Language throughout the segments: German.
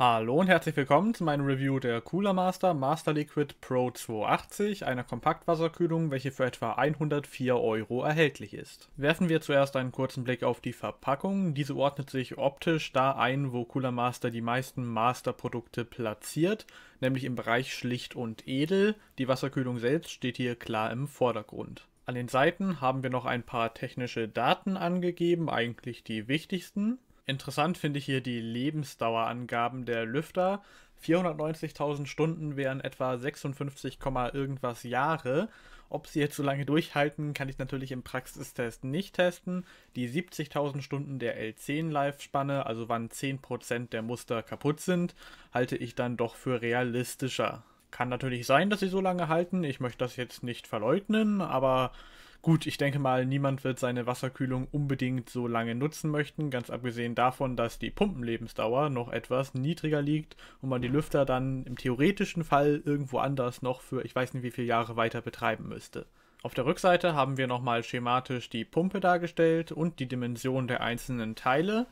Hallo und herzlich willkommen zu meinem Review der Cooler Master Master Liquid Pro 280, einer Kompaktwasserkühlung, welche für etwa 104 Euro erhältlich ist. Werfen wir zuerst einen kurzen Blick auf die Verpackung. Diese ordnet sich optisch da ein, wo Cooler Master die meisten Master-Produkte platziert, nämlich im Bereich schlicht und edel. Die Wasserkühlung selbst steht hier klar im Vordergrund. An den Seiten haben wir noch ein paar technische Daten angegeben, eigentlich die wichtigsten. Interessant finde ich hier die Lebensdauerangaben der Lüfter. 490.000 Stunden wären etwa 56, irgendwas Jahre. Ob sie jetzt so lange durchhalten, kann ich natürlich im Praxistest nicht testen. Die 70.000 Stunden der L10-Live-Spanne, also wann 10% der Muster kaputt sind, halte ich dann doch für realistischer. Kann natürlich sein, dass sie so lange halten. Ich möchte das jetzt nicht verleugnen, aber Gut, ich denke mal, niemand wird seine Wasserkühlung unbedingt so lange nutzen möchten, ganz abgesehen davon, dass die Pumpenlebensdauer noch etwas niedriger liegt und man die Lüfter dann im theoretischen Fall irgendwo anders noch für ich weiß nicht wie viele Jahre weiter betreiben müsste. Auf der Rückseite haben wir nochmal schematisch die Pumpe dargestellt und die Dimension der einzelnen Teile.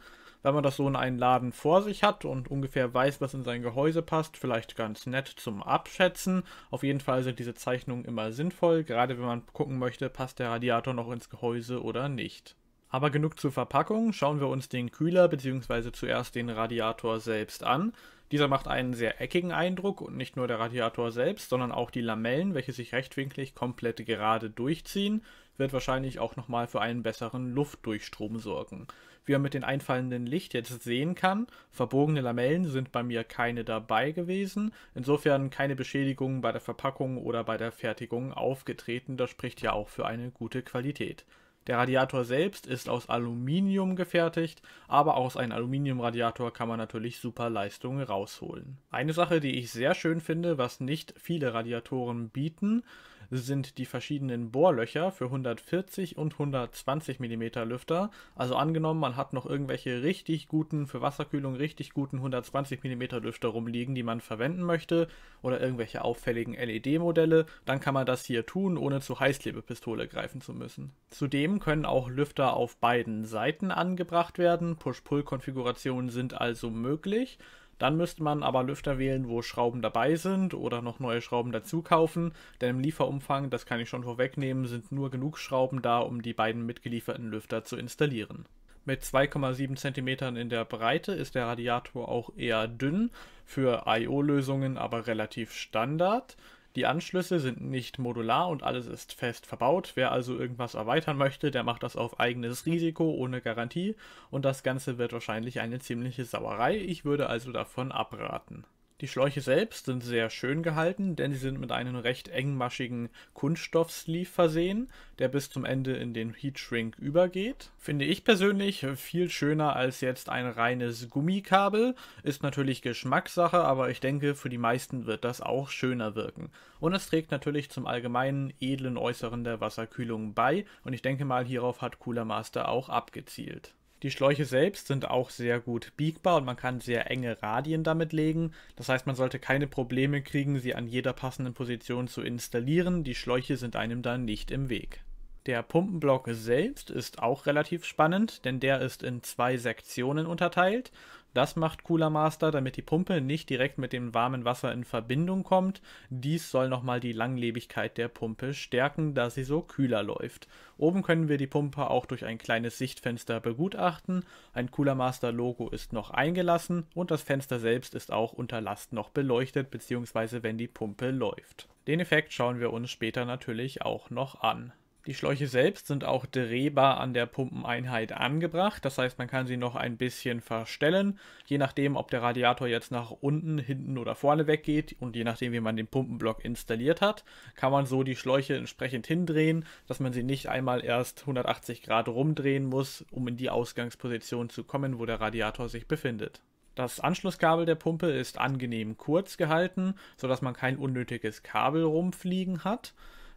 Wenn man das so in einen Laden vor sich hat und ungefähr weiß, was in sein Gehäuse passt, vielleicht ganz nett zum Abschätzen. Auf jeden Fall sind diese Zeichnungen immer sinnvoll, gerade wenn man gucken möchte, passt der Radiator noch ins Gehäuse oder nicht. Aber genug zur Verpackung, schauen wir uns den Kühler bzw. zuerst den Radiator selbst an. Dieser macht einen sehr eckigen Eindruck und nicht nur der Radiator selbst, sondern auch die Lamellen, welche sich rechtwinklig komplett gerade durchziehen wird wahrscheinlich auch nochmal für einen besseren Luftdurchstrom sorgen. Wie man mit dem einfallenden Licht jetzt sehen kann, verbogene Lamellen sind bei mir keine dabei gewesen, insofern keine Beschädigungen bei der Verpackung oder bei der Fertigung aufgetreten, das spricht ja auch für eine gute Qualität. Der Radiator selbst ist aus Aluminium gefertigt, aber aus einem Aluminiumradiator kann man natürlich super Leistungen rausholen. Eine Sache, die ich sehr schön finde, was nicht viele Radiatoren bieten, sind die verschiedenen Bohrlöcher für 140 und 120 mm Lüfter. Also angenommen, man hat noch irgendwelche richtig guten, für Wasserkühlung richtig guten 120 mm Lüfter rumliegen, die man verwenden möchte oder irgendwelche auffälligen LED-Modelle, dann kann man das hier tun, ohne zu Heißklebepistole greifen zu müssen. Zudem können auch Lüfter auf beiden Seiten angebracht werden. Push-Pull-Konfigurationen sind also möglich. Dann müsste man aber Lüfter wählen, wo Schrauben dabei sind oder noch neue Schrauben dazu kaufen, denn im Lieferumfang, das kann ich schon vorwegnehmen, sind nur genug Schrauben da, um die beiden mitgelieferten Lüfter zu installieren. Mit 2,7 cm in der Breite ist der Radiator auch eher dünn, für IO-Lösungen aber relativ Standard. Die Anschlüsse sind nicht modular und alles ist fest verbaut. Wer also irgendwas erweitern möchte, der macht das auf eigenes Risiko ohne Garantie und das Ganze wird wahrscheinlich eine ziemliche Sauerei. Ich würde also davon abraten. Die Schläuche selbst sind sehr schön gehalten, denn sie sind mit einem recht engmaschigen Kunststoffsleeve versehen, der bis zum Ende in den Heatshrink übergeht. Finde ich persönlich viel schöner als jetzt ein reines Gummikabel. Ist natürlich Geschmackssache, aber ich denke, für die meisten wird das auch schöner wirken. Und es trägt natürlich zum allgemeinen edlen Äußeren der Wasserkühlung bei und ich denke mal, hierauf hat Cooler Master auch abgezielt. Die Schläuche selbst sind auch sehr gut biegbar und man kann sehr enge Radien damit legen. Das heißt, man sollte keine Probleme kriegen, sie an jeder passenden Position zu installieren. Die Schläuche sind einem dann nicht im Weg. Der Pumpenblock selbst ist auch relativ spannend, denn der ist in zwei Sektionen unterteilt. Das macht Cooler Master, damit die Pumpe nicht direkt mit dem warmen Wasser in Verbindung kommt. Dies soll nochmal die Langlebigkeit der Pumpe stärken, da sie so kühler läuft. Oben können wir die Pumpe auch durch ein kleines Sichtfenster begutachten. Ein Cooler Master Logo ist noch eingelassen und das Fenster selbst ist auch unter Last noch beleuchtet, bzw. wenn die Pumpe läuft. Den Effekt schauen wir uns später natürlich auch noch an. Die Schläuche selbst sind auch drehbar an der Pumpeneinheit angebracht, das heißt man kann sie noch ein bisschen verstellen, je nachdem ob der Radiator jetzt nach unten, hinten oder vorne weggeht und je nachdem wie man den Pumpenblock installiert hat, kann man so die Schläuche entsprechend hindrehen, dass man sie nicht einmal erst 180 Grad rumdrehen muss, um in die Ausgangsposition zu kommen, wo der Radiator sich befindet. Das Anschlusskabel der Pumpe ist angenehm kurz gehalten, sodass man kein unnötiges Kabel rumfliegen hat.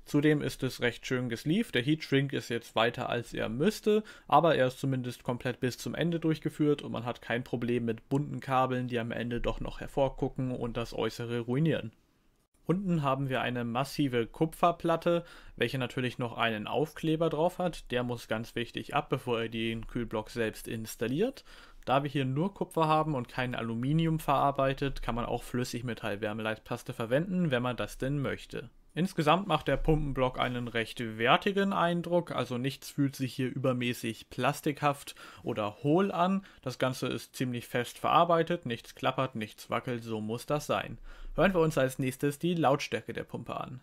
Zudem ist es recht schön gesleeved. Der Heat Shrink ist jetzt weiter als er müsste, aber er ist zumindest komplett bis zum Ende durchgeführt und man hat kein Problem mit bunten Kabeln, die am Ende doch noch hervorgucken und das Äußere ruinieren. Unten haben wir eine massive Kupferplatte, welche natürlich noch einen Aufkleber drauf hat. Der muss ganz wichtig ab, bevor er den Kühlblock selbst installiert. Da wir hier nur Kupfer haben und kein Aluminium verarbeitet, kann man auch Flüssigmetallwärmeleitpaste verwenden, wenn man das denn möchte. Insgesamt macht der Pumpenblock einen recht wertigen Eindruck, also nichts fühlt sich hier übermäßig plastikhaft oder hohl an. Das Ganze ist ziemlich fest verarbeitet, nichts klappert, nichts wackelt, so muss das sein. Hören wir uns als nächstes die Lautstärke der Pumpe an.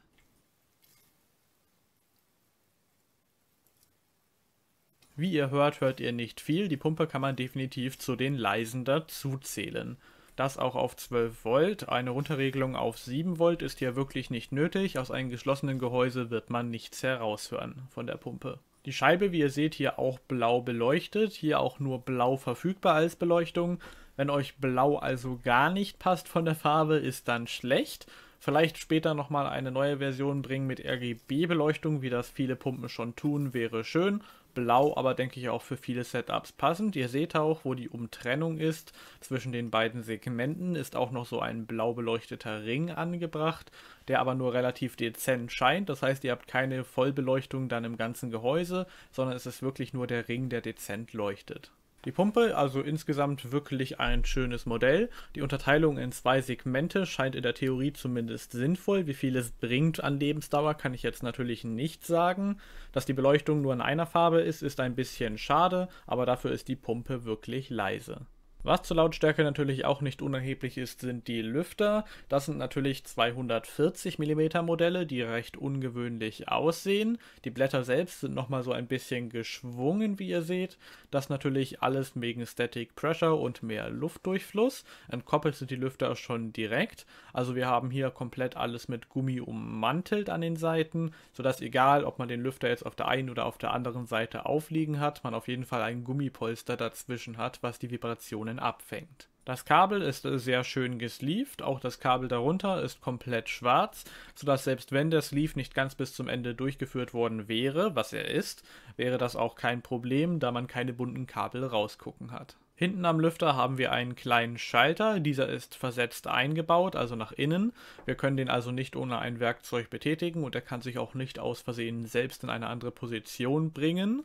Wie ihr hört, hört ihr nicht viel, die Pumpe kann man definitiv zu den leisen dazuzählen das auch auf 12 Volt. Eine Runterregelung auf 7 Volt ist hier wirklich nicht nötig. Aus einem geschlossenen Gehäuse wird man nichts heraushören von der Pumpe. Die Scheibe, wie ihr seht, hier auch blau beleuchtet, hier auch nur blau verfügbar als Beleuchtung. Wenn euch blau also gar nicht passt von der Farbe, ist dann schlecht. Vielleicht später nochmal eine neue Version bringen mit RGB-Beleuchtung, wie das viele Pumpen schon tun, wäre schön. Blau aber denke ich auch für viele Setups passend. Ihr seht auch, wo die Umtrennung ist zwischen den beiden Segmenten, ist auch noch so ein blau beleuchteter Ring angebracht, der aber nur relativ dezent scheint. Das heißt, ihr habt keine Vollbeleuchtung dann im ganzen Gehäuse, sondern es ist wirklich nur der Ring, der dezent leuchtet. Die Pumpe, also insgesamt wirklich ein schönes Modell. Die Unterteilung in zwei Segmente scheint in der Theorie zumindest sinnvoll. Wie viel es bringt an Lebensdauer, kann ich jetzt natürlich nicht sagen. Dass die Beleuchtung nur in einer Farbe ist, ist ein bisschen schade, aber dafür ist die Pumpe wirklich leise. Was zur Lautstärke natürlich auch nicht unerheblich ist, sind die Lüfter. Das sind natürlich 240 mm Modelle, die recht ungewöhnlich aussehen. Die Blätter selbst sind nochmal so ein bisschen geschwungen, wie ihr seht. Das natürlich alles wegen Static Pressure und mehr Luftdurchfluss. Entkoppelt sind die Lüfter schon direkt. Also wir haben hier komplett alles mit Gummi ummantelt an den Seiten, sodass egal, ob man den Lüfter jetzt auf der einen oder auf der anderen Seite aufliegen hat, man auf jeden Fall ein Gummipolster dazwischen hat, was die Vibrationen Strahlen abfängt. Das Kabel ist sehr schön gesleeved, auch das Kabel darunter ist komplett schwarz, sodass selbst wenn der Sleeve nicht ganz bis zum Ende durchgeführt worden wäre, was er ist, wäre das auch kein Problem, da man keine bunten Kabel rausgucken hat. Hinten am Lüfter haben wir einen kleinen Schalter, dieser ist versetzt eingebaut, also nach innen. Wir können den also nicht ohne ein Werkzeug betätigen und er kann sich auch nicht aus Versehen selbst in eine andere Position bringen.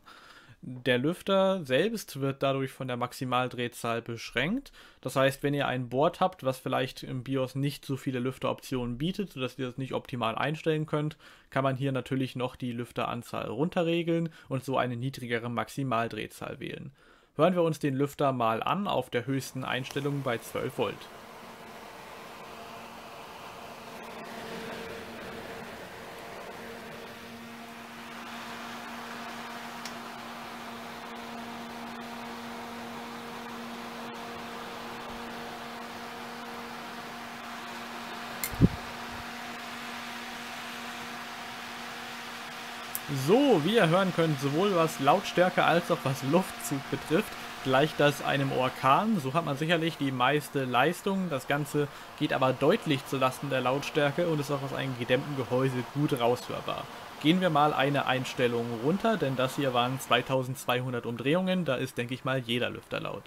Der Lüfter selbst wird dadurch von der Maximaldrehzahl beschränkt. Das heißt, wenn ihr ein Board habt, was vielleicht im BIOS nicht so viele Lüfteroptionen bietet, sodass ihr das nicht optimal einstellen könnt, kann man hier natürlich noch die Lüfteranzahl runterregeln und so eine niedrigere Maximaldrehzahl wählen. Hören wir uns den Lüfter mal an auf der höchsten Einstellung bei 12 Volt. wie ihr hören könnt, sowohl was Lautstärke als auch was Luftzug betrifft, gleicht das einem Orkan. So hat man sicherlich die meiste Leistung. Das Ganze geht aber deutlich zulasten der Lautstärke und ist auch aus einem gedämmten Gehäuse gut raushörbar. Gehen wir mal eine Einstellung runter, denn das hier waren 2200 Umdrehungen. Da ist, denke ich mal, jeder Lüfter laut.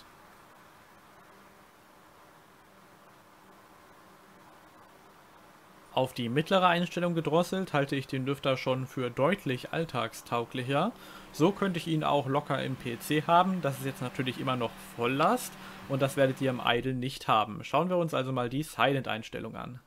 Auf die mittlere Einstellung gedrosselt halte ich den Lüfter schon für deutlich alltagstauglicher. So könnte ich ihn auch locker im PC haben. Das ist jetzt natürlich immer noch Volllast und das werdet ihr im Idle nicht haben. Schauen wir uns also mal die Silent-Einstellung an.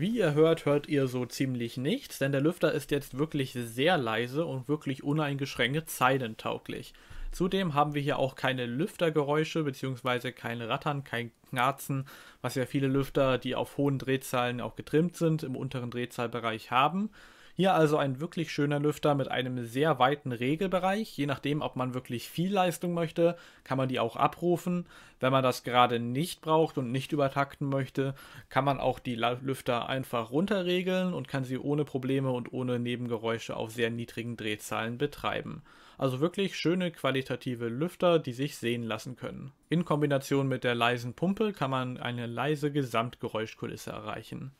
Wie ihr hört, hört ihr so ziemlich nichts, denn der Lüfter ist jetzt wirklich sehr leise und wirklich uneingeschränkt zeilentauglich. Zudem haben wir hier auch keine Lüftergeräusche bzw. kein Rattern, kein Knarzen, was ja viele Lüfter, die auf hohen Drehzahlen auch getrimmt sind, im unteren Drehzahlbereich haben. Hier also ein wirklich schöner Lüfter mit einem sehr weiten Regelbereich. Je nachdem, ob man wirklich viel Leistung möchte, kann man die auch abrufen. Wenn man das gerade nicht braucht und nicht übertakten möchte, kann man auch die Lüfter einfach runterregeln und kann sie ohne Probleme und ohne Nebengeräusche auf sehr niedrigen Drehzahlen betreiben. Also wirklich schöne qualitative Lüfter, die sich sehen lassen können. In Kombination mit der leisen Pumpe kann man eine leise Gesamtgeräuschkulisse erreichen.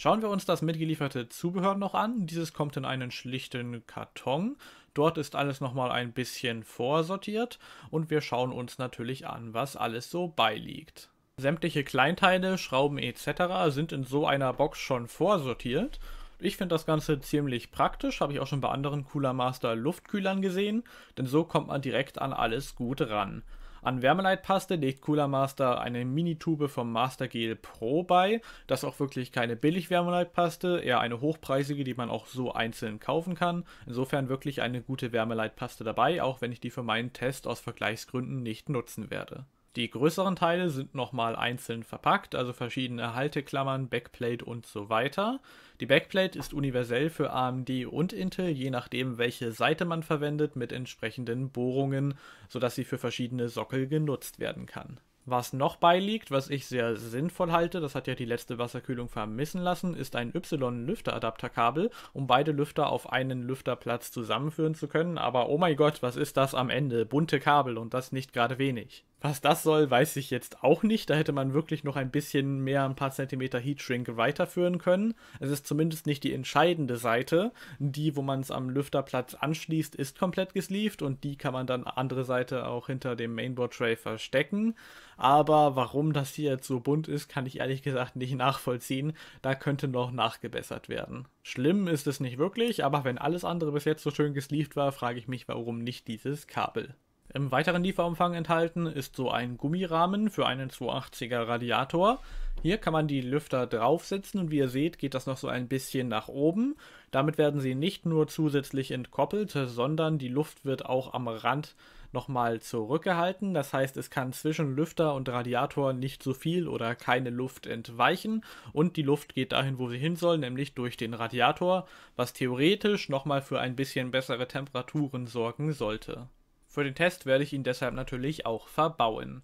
Schauen wir uns das mitgelieferte Zubehör noch an. Dieses kommt in einen schlichten Karton. Dort ist alles nochmal ein bisschen vorsortiert und wir schauen uns natürlich an, was alles so beiliegt. Sämtliche Kleinteile, Schrauben etc. sind in so einer Box schon vorsortiert. Ich finde das Ganze ziemlich praktisch, habe ich auch schon bei anderen Cooler Master Luftkühlern gesehen, denn so kommt man direkt an alles gut ran. An Wärmeleitpaste legt Cooler Master eine Minitube vom Master Gel Pro bei. Das ist auch wirklich keine billig Wärmeleitpaste, eher eine hochpreisige, die man auch so einzeln kaufen kann. Insofern wirklich eine gute Wärmeleitpaste dabei, auch wenn ich die für meinen Test aus Vergleichsgründen nicht nutzen werde. Die größeren Teile sind nochmal einzeln verpackt, also verschiedene Halteklammern, Backplate und so weiter. Die Backplate ist universell für AMD und Intel, je nachdem welche Seite man verwendet, mit entsprechenden Bohrungen, sodass sie für verschiedene Sockel genutzt werden kann. Was noch beiliegt, was ich sehr sinnvoll halte, das hat ja die letzte Wasserkühlung vermissen lassen, ist ein Y-Lüfteradapterkabel, um beide Lüfter auf einen Lüfterplatz zusammenführen zu können. Aber oh mein Gott, was ist das am Ende? Bunte Kabel und das nicht gerade wenig. Was das soll, weiß ich jetzt auch nicht. Da hätte man wirklich noch ein bisschen mehr, ein paar Zentimeter Heatschrink weiterführen können. Es ist zumindest nicht die entscheidende Seite. Die, wo man es am Lüfterplatz anschließt, ist komplett gesleeved und die kann man dann andere Seite auch hinter dem Mainboard Tray verstecken. Aber warum das hier jetzt so bunt ist, kann ich ehrlich gesagt nicht nachvollziehen. Da könnte noch nachgebessert werden. Schlimm ist es nicht wirklich, aber wenn alles andere bis jetzt so schön gesleeved war, frage ich mich, warum nicht dieses Kabel. Im weiteren Lieferumfang enthalten ist so ein Gummirahmen für einen 280er Radiator. Hier kann man die Lüfter draufsetzen und wie ihr seht, geht das noch so ein bisschen nach oben. Damit werden sie nicht nur zusätzlich entkoppelt, sondern die Luft wird auch am Rand nochmal zurückgehalten. Das heißt, es kann zwischen Lüfter und Radiator nicht so viel oder keine Luft entweichen und die Luft geht dahin, wo sie hin soll, nämlich durch den Radiator, was theoretisch nochmal für ein bisschen bessere Temperaturen sorgen sollte. Für den Test werde ich ihn deshalb natürlich auch verbauen.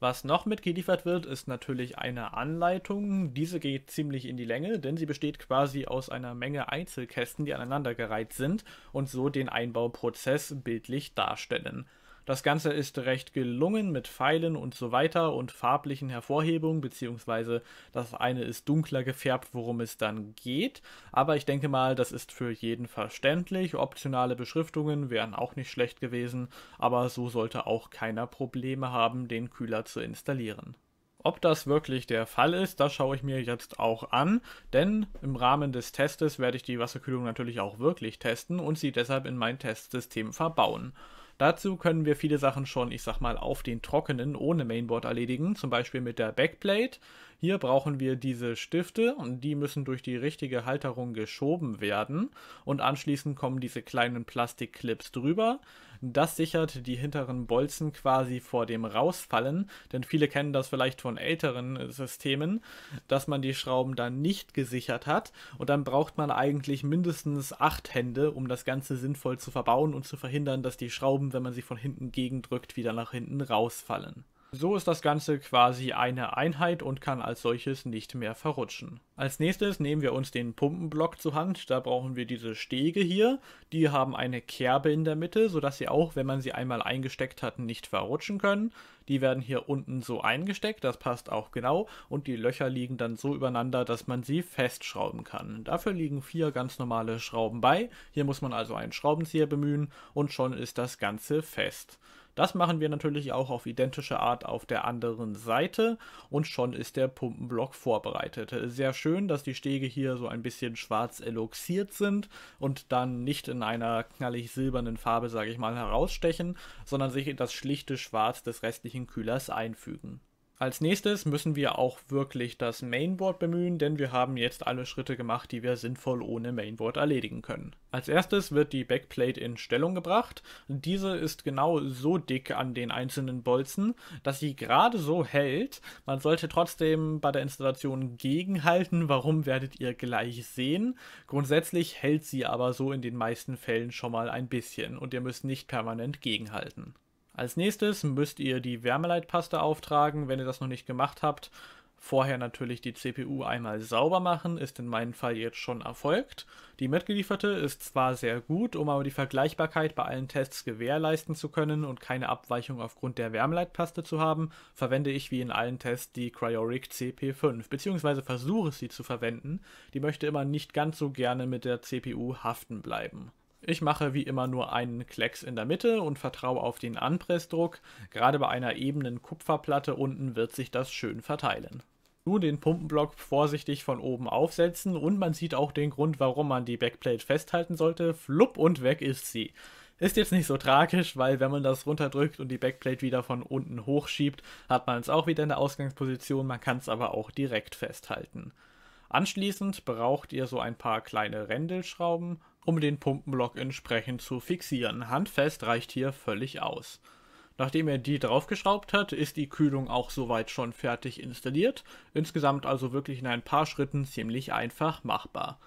Was noch mitgeliefert wird, ist natürlich eine Anleitung. Diese geht ziemlich in die Länge, denn sie besteht quasi aus einer Menge Einzelkästen, die aneinandergereiht sind und so den Einbauprozess bildlich darstellen. Das Ganze ist recht gelungen mit Pfeilen und so weiter und farblichen Hervorhebungen, beziehungsweise das eine ist dunkler gefärbt, worum es dann geht. Aber ich denke mal, das ist für jeden verständlich. Optionale Beschriftungen wären auch nicht schlecht gewesen, aber so sollte auch keiner Probleme haben, den Kühler zu installieren. Ob das wirklich der Fall ist, das schaue ich mir jetzt auch an, denn im Rahmen des Testes werde ich die Wasserkühlung natürlich auch wirklich testen und sie deshalb in mein Testsystem verbauen. Dazu können wir viele Sachen schon, ich sag mal, auf den Trockenen ohne Mainboard erledigen, zum Beispiel mit der Backplate. Hier brauchen wir diese Stifte und die müssen durch die richtige Halterung geschoben werden und anschließend kommen diese kleinen Plastikclips drüber. Das sichert die hinteren Bolzen quasi vor dem Rausfallen, denn viele kennen das vielleicht von älteren Systemen, dass man die Schrauben dann nicht gesichert hat und dann braucht man eigentlich mindestens acht Hände, um das Ganze sinnvoll zu verbauen und zu verhindern, dass die Schrauben, wenn man sie von hinten gegendrückt, wieder nach hinten rausfallen. So ist das Ganze quasi eine Einheit und kann als solches nicht mehr verrutschen. Als nächstes nehmen wir uns den Pumpenblock zur Hand. Da brauchen wir diese Stege hier. Die haben eine Kerbe in der Mitte, sodass sie auch, wenn man sie einmal eingesteckt hat, nicht verrutschen können. Die werden hier unten so eingesteckt, das passt auch genau. Und die Löcher liegen dann so übereinander, dass man sie festschrauben kann. Dafür liegen vier ganz normale Schrauben bei. Hier muss man also einen Schraubenzieher bemühen und schon ist das Ganze fest. Das machen wir natürlich auch auf identische Art auf der anderen Seite und schon ist der Pumpenblock vorbereitet. Sehr schön, dass die Stege hier so ein bisschen schwarz eloxiert sind und dann nicht in einer knallig silbernen Farbe, sage ich mal, herausstechen, sondern sich in das schlichte Schwarz des restlichen Kühlers einfügen. Als nächstes müssen wir auch wirklich das Mainboard bemühen, denn wir haben jetzt alle Schritte gemacht, die wir sinnvoll ohne Mainboard erledigen können. Als erstes wird die Backplate in Stellung gebracht. Diese ist genau so dick an den einzelnen Bolzen, dass sie gerade so hält. Man sollte trotzdem bei der Installation gegenhalten, warum werdet ihr gleich sehen. Grundsätzlich hält sie aber so in den meisten Fällen schon mal ein bisschen und ihr müsst nicht permanent gegenhalten. Als nächstes müsst ihr die Wärmeleitpaste auftragen, wenn ihr das noch nicht gemacht habt. Vorher natürlich die CPU einmal sauber machen, ist in meinem Fall jetzt schon erfolgt. Die mitgelieferte ist zwar sehr gut, um aber die Vergleichbarkeit bei allen Tests gewährleisten zu können und keine Abweichung aufgrund der Wärmeleitpaste zu haben, verwende ich wie in allen Tests die Cryoric CP5, beziehungsweise versuche sie zu verwenden. Die möchte immer nicht ganz so gerne mit der CPU haften bleiben. Ich mache wie immer nur einen Klecks in der Mitte und vertraue auf den Anpressdruck. Gerade bei einer ebenen Kupferplatte unten wird sich das schön verteilen. Nun den Pumpenblock vorsichtig von oben aufsetzen und man sieht auch den Grund, warum man die Backplate festhalten sollte. Flupp und weg ist sie. Ist jetzt nicht so tragisch, weil wenn man das runterdrückt und die Backplate wieder von unten hochschiebt, hat man es auch wieder in der Ausgangsposition, man kann es aber auch direkt festhalten. Anschließend braucht ihr so ein paar kleine Rändelschrauben um den Pumpenblock entsprechend zu fixieren. Handfest reicht hier völlig aus. Nachdem er die draufgeschraubt hat, ist die Kühlung auch soweit schon fertig installiert. Insgesamt also wirklich in ein paar Schritten ziemlich einfach machbar.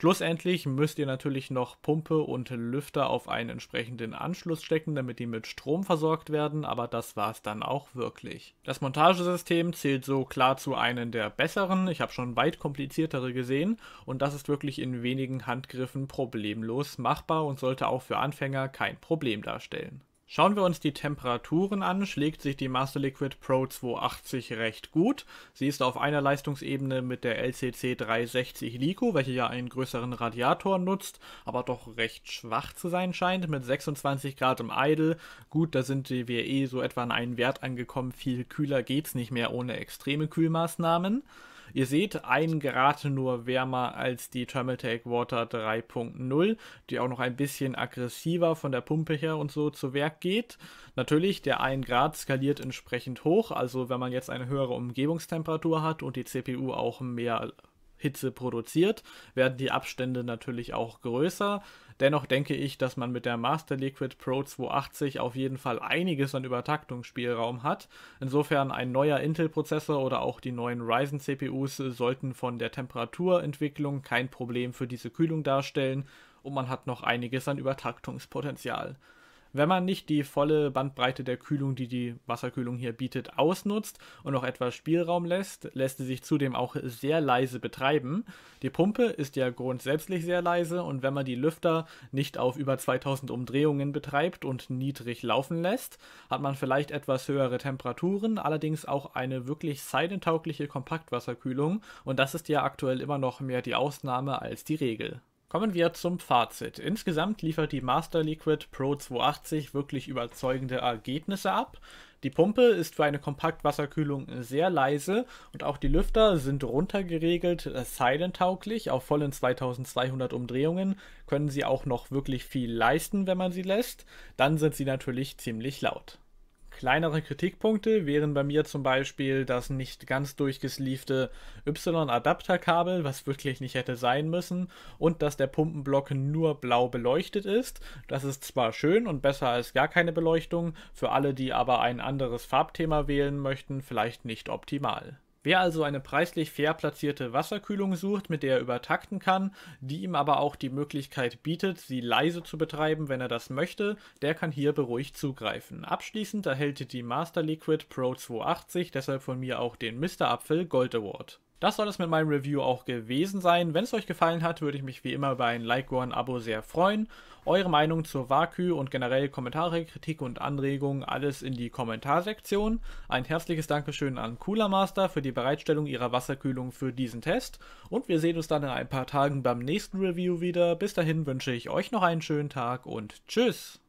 Schlussendlich müsst ihr natürlich noch Pumpe und Lüfter auf einen entsprechenden Anschluss stecken, damit die mit Strom versorgt werden, aber das war es dann auch wirklich. Das Montagesystem zählt so klar zu einem der besseren, ich habe schon weit kompliziertere gesehen und das ist wirklich in wenigen Handgriffen problemlos machbar und sollte auch für Anfänger kein Problem darstellen. Schauen wir uns die Temperaturen an, schlägt sich die Master Liquid Pro 280 recht gut. Sie ist auf einer Leistungsebene mit der LCC 360 Lico, welche ja einen größeren Radiator nutzt, aber doch recht schwach zu sein scheint, mit 26 Grad im Idle. Gut, da sind wir eh so etwa an einen Wert angekommen, viel kühler geht's nicht mehr ohne extreme Kühlmaßnahmen. Ihr seht, ein Grad nur wärmer als die Thermaltake Water 3.0, die auch noch ein bisschen aggressiver von der Pumpe her und so zu Werk geht. Natürlich, der 1 Grad skaliert entsprechend hoch, also wenn man jetzt eine höhere Umgebungstemperatur hat und die CPU auch mehr Hitze produziert, werden die Abstände natürlich auch größer. Dennoch denke ich, dass man mit der Master Liquid Pro 280 auf jeden Fall einiges an Übertaktungsspielraum hat. Insofern ein neuer Intel-Prozessor oder auch die neuen Ryzen-CPUs sollten von der Temperaturentwicklung kein Problem für diese Kühlung darstellen und man hat noch einiges an Übertaktungspotenzial wenn man nicht die volle Bandbreite der Kühlung, die die Wasserkühlung hier bietet, ausnutzt und noch etwas Spielraum lässt, lässt sie sich zudem auch sehr leise betreiben. Die Pumpe ist ja grundsätzlich sehr leise und wenn man die Lüfter nicht auf über 2000 Umdrehungen betreibt und niedrig laufen lässt, hat man vielleicht etwas höhere Temperaturen, allerdings auch eine wirklich seidentaugliche Kompaktwasserkühlung und das ist ja aktuell immer noch mehr die Ausnahme als die Regel. Kommen wir zum Fazit. Insgesamt liefert die Master Liquid Pro 280 wirklich überzeugende Ergebnisse ab. Die Pumpe ist für eine Kompaktwasserkühlung sehr leise und auch die Lüfter sind runtergeregelt, äh, silent-tauglich. Auf vollen 2200 Umdrehungen können sie auch noch wirklich viel leisten, wenn man sie lässt. Dann sind sie natürlich ziemlich laut. Kleinere Kritikpunkte wären bei mir zum Beispiel das nicht ganz durchgesleefte Y-Adapterkabel, was wirklich nicht hätte sein müssen, und dass der Pumpenblock nur blau beleuchtet ist. Das ist zwar schön und besser als gar keine Beleuchtung, für alle, die aber ein anderes Farbthema wählen möchten, vielleicht nicht optimal. Wer also eine preislich fair platzierte Wasserkühlung sucht, mit der er übertakten kann, die ihm aber auch die Möglichkeit bietet, sie leise zu betreiben, wenn er das möchte, der kann hier beruhigt zugreifen. Abschließend erhält die Master Liquid Pro 280 deshalb von mir auch den Mr. Apfel Gold Award. Das soll es mit meinem Review auch gewesen sein. Wenn es euch gefallen hat, würde ich mich wie immer über ein Like oder ein Abo sehr freuen. Eure Meinung zur Vaku und generell Kommentare, Kritik und Anregungen alles in die Kommentarsektion. Ein herzliches Dankeschön an Cooler Master für die Bereitstellung ihrer Wasserkühlung für diesen Test. Und wir sehen uns dann in ein paar Tagen beim nächsten Review wieder. Bis dahin wünsche ich euch noch einen schönen Tag und tschüss!